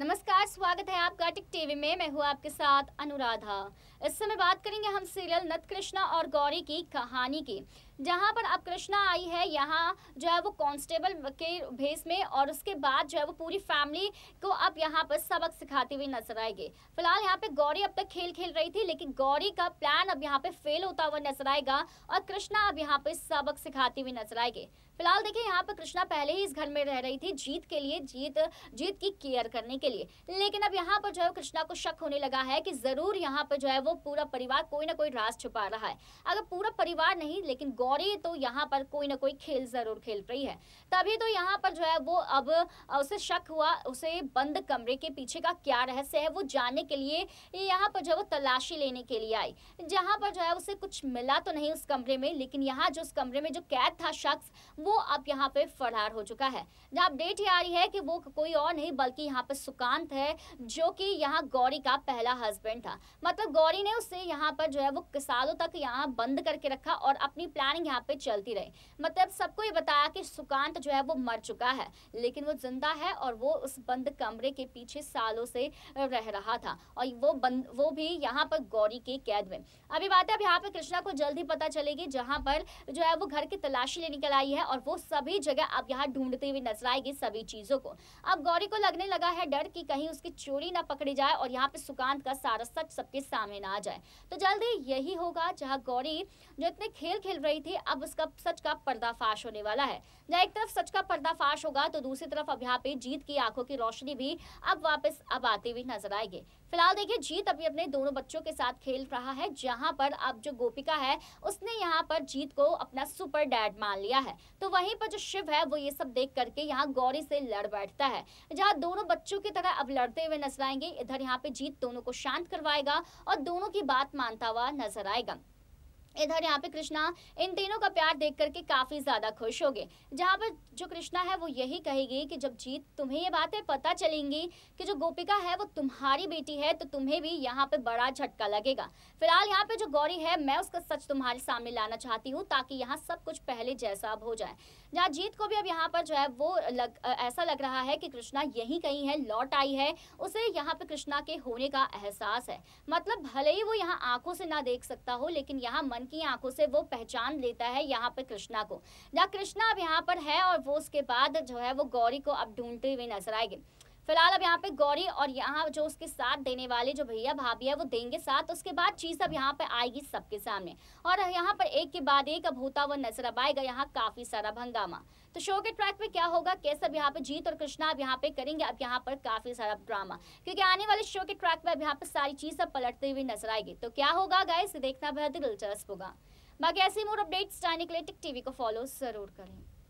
नमस्कार स्वागत है आपका टिक टीवी में मैं हूँ आपके साथ अनुराधा इस समय बात करेंगे हम सीरियल नत कृष्णा और गौरी की कहानी की जहाँ पर अब कृष्णा आई है यहाँ जो है वो कांस्टेबल के भेस में और उसके बाद जो है वो पूरी फैमिली को अब यहाँ पर सबक सिखाती हुई नजर आएगी फिलहाल यहाँ पे गौरी अब तक खेल खेल रही थी लेकिन गौरी का प्लान अब यहाँ पे फेल होता हुआ नजर आएगा और कृष्णा अब यहाँ पे सबक सिखाती हुई नजर आएगी फिलहाल देखिए यहाँ पर कृष्णा पहले ही इस घर में रह रही थी जीत के लिए जीत जीत की केयर करने के लिए लेकिन अब यहाँ पर जो है कृष्णा को शक होने लगा है कि जरूर यहाँ पर जो है वो पूरा परिवार कोई ना कोई राज छुपा रहा है अगर पूरा परिवार नहीं लेकिन गौरी गौरी तो यहाँ पर कोई ना कोई खेल जरूर खेल रही है तभी तो यहाँ पर जो है वो अब उसे शक हुआ उसे बंद कमरे के पीछे का क्या रहस्य है वो जानने के लिए यहाँ पर जो है वो तलाशी लेने के लिए आई जहाँ पर जो है उसे कुछ मिला तो नहीं उस कमरे में लेकिन यहाँ जो उस कमरे में जो कैद था शख्स वो अब यहाँ पे फरार हो चुका है जहाँ अपडेट ये आ रही है कि वो कोई और नहीं बल्कि यहाँ पर सुकांत है जो कि यहाँ गौरी का पहला हस्बैंड था मतलब गौरी ने उसे यहाँ पर जो है वो सालों तक यहाँ बंद करके रखा और अपनी प्लानिंग कहानी यहाँ पे चलती रही मतलब सबको ये बताया कि सुकांत जो है वो मर चुका है लेकिन वो जिंदा है और वो उस बंद कमरे के पीछे सालों से रह रहा था और वो बंद वो भी यहाँ पर गौरी के कैद में अभी बात है अब यहाँ पे कृष्णा को जल्द ही पता चलेगी जहाँ पर जो है वो घर की तलाशी लेने के आई है और वो सभी जगह अब यहाँ ढूंढती हुई नजर आएगी सभी चीज़ों को अब गौरी को लगने लगा है डर की कहीं उसकी चोरी ना पकड़ी जाए और यहाँ पे सुकांत का सारा सच सबके सामने ना आ जाए तो जल्दी यही होगा जहाँ गौरी जो इतने खेल खेल रही थी थी अब उसका सच का पर्दाफाश होने वाला है जहाँ एक तरफ सच का पर्दाफाश होगा तो दूसरी तरफ अब यहाँ पे जीत की आंखों की रोशनी भी अब वापस अब आती हुई नजर आएगी फिलहाल देखिए जीत अभी अपने दोनों बच्चों के साथ खेल रहा है जहाँ पर अब जो गोपिका है उसने यहाँ पर जीत को अपना सुपर डैड मान लिया है तो वहीं पर जो शिव है वो ये सब देख करके यहाँ गौरी से लड़ बैठता है जहाँ दोनों बच्चों की तरह अब लड़ते हुए नजर आएंगे इधर यहाँ पे जीत दोनों को शांत करवाएगा और दोनों की बात मानता हुआ नजर आएगा इधर यहाँ पे कृष्णा इन तीनों का प्यार देख करके काफी ज्यादा खुश हो गए जहाँ पर जो कृष्णा है वो यही कहेगी कि जब जीत तुम्हें ये बातें पता चलेंगी कि जो गोपिका है वो तुम्हारी बेटी है तो तुम्हें भी यहाँ पे बड़ा झटका लगेगा फिलहाल यहाँ पे जो गौरी है मैं उसका सच तुम्हारे सामने लाना चाहती हूँ ताकि यहाँ सब कुछ पहले जैसा अब हो जाए जहाँ जीत को भी अब यहाँ पर जो है वो लग, ऐसा लग रहा है कि कृष्णा यही कहीं है लौट आई है उसे यहाँ पे कृष्णा के होने का एहसास है मतलब भले ही वो यहाँ आंखों से ना देख सकता हो लेकिन यहाँ मन की आंखों से वो पहचान लेता है यहाँ पर कृष्णा को जहाँ कृष्णा अब यहाँ पर है और वो उसके बाद जो है वो गौरी को अब ढूंढते हुए नजर आएगी फिलहाल अब यहाँ पे गौरी और यहाँ जो उसके साथ देने वाले जो भैया भाभी है वो देंगे साथ उसके बाद चीज़ अब यहाँ पे आएगी सबके सामने और यहाँ पर एक के बाद एक अब होता हुआ नजर अब आएगा यहाँ काफी सारा हंगामा तो शो के ट्रैक पे क्या होगा कैसे अब यहाँ पे जीत और कृष्णा अब यहाँ पे करेंगे अब यहाँ पर काफी सारा ड्रामा क्योंकि आने वाले शो के ट्रैक पे अब यहाँ पे सारी चीज अब पलटती हुई नजर आएगी तो क्या होगा गाय देखना बेहद दिलचस्प होगा बाकी ऐसी मोर अपडेट्स जाने के लिए टिक टीवी को फॉलो जरूर करें